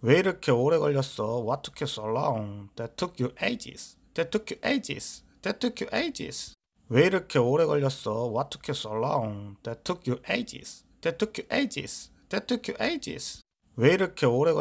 왜 이렇게 오래 걸렸어? What took you so long? That took you ages. That took you ages. That took you ages. 왜 이렇게 오래 걸렸어? What took you so long? That took you ages. That took you ages. That took you ages. 왜 이렇게 오래 걸